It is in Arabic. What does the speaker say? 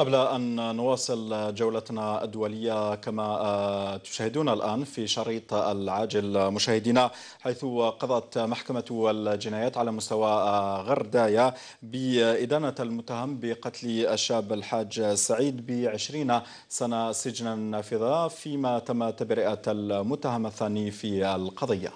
قبل أن نواصل جولتنا الدولية كما آه، تشاهدون الآن في شريط العاجل مشاهدينا حيث قضت محكمة الجنايات على مستوى آه، غردايا بإدانة المتهم بقتل الشاب الحاج سعيد بعشرين سنة سجنا نافذة فيما تم تبرئة المتهم الثاني في القضية